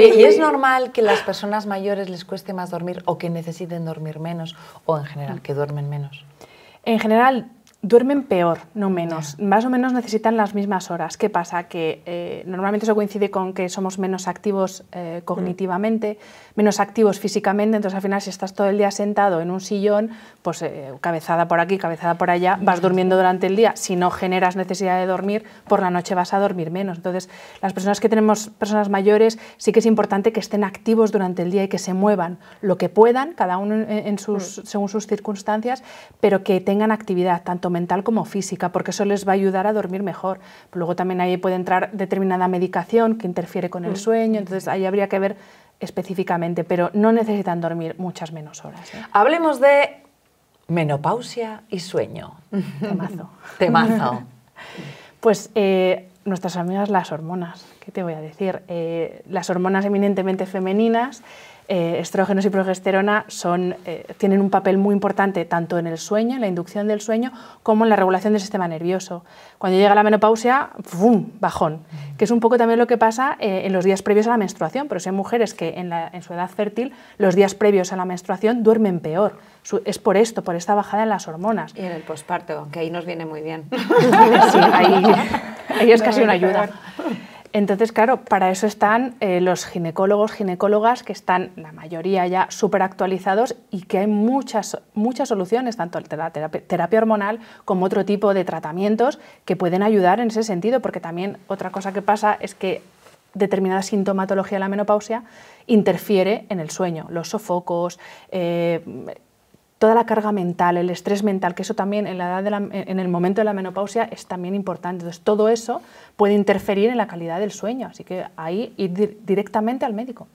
¿y es normal que las personas mayores les cueste más dormir o que necesiten dormir menos o en general que duermen menos? En general, duermen peor, no menos. Más o menos necesitan las mismas horas. ¿Qué pasa? Que eh, normalmente eso coincide con que somos menos activos eh, cognitivamente, menos activos físicamente, entonces al final si estás todo el día sentado en un sillón, pues eh, cabezada por aquí, cabezada por allá, vas durmiendo durante el día. Si no generas necesidad de dormir, por la noche vas a dormir menos. Entonces las personas que tenemos, personas mayores, sí que es importante que estén activos durante el día y que se muevan lo que puedan, cada uno en, sus, mm. según sus circunstancias, pero que tengan actividad, tanto mental como física, porque eso les va a ayudar a dormir mejor. luego también ahí puede entrar determinada medicación que interfiere con el mm. sueño, entonces ahí habría que ver específicamente, pero no necesitan dormir muchas menos horas. ¿eh? Hablemos de menopausia y sueño. Temazo. Temazo. pues eh, nuestras amigas las hormonas, ¿qué te voy a decir? Eh, las hormonas eminentemente femeninas eh, estrógenos y progesterona eh, tienen un papel muy importante tanto en el sueño, en la inducción del sueño, como en la regulación del sistema nervioso. Cuando llega la menopausia, ¡fum! bajón, que es un poco también lo que pasa eh, en los días previos a la menstruación, pero si hay mujeres que en, su edad fértil, los días previos a la menstruación duermen peor. es por esto, por esta bajada en las hormonas. Y en el posparto, que ahí nos viene muy bien. ahí es casi una ayuda. Entonces, claro, para eso están eh, los ginecólogos, ginecólogas, que están la mayoría ya súper actualizados y que hay muchas, muchas soluciones, tanto la terapia, hormonal como otro tipo de tratamientos que pueden ayudar en ese sentido, porque también otra cosa que pasa es que determinada sintomatología de la menopausia interfiere en el sueño, los sofocos, eh, toda la carga mental, el estrés mental, que eso también en, la edad de la, en el momento de la menopausia es también importante. Entonces, todo eso puede interferir en la calidad del sueño, así que ahí ir directamente al médico.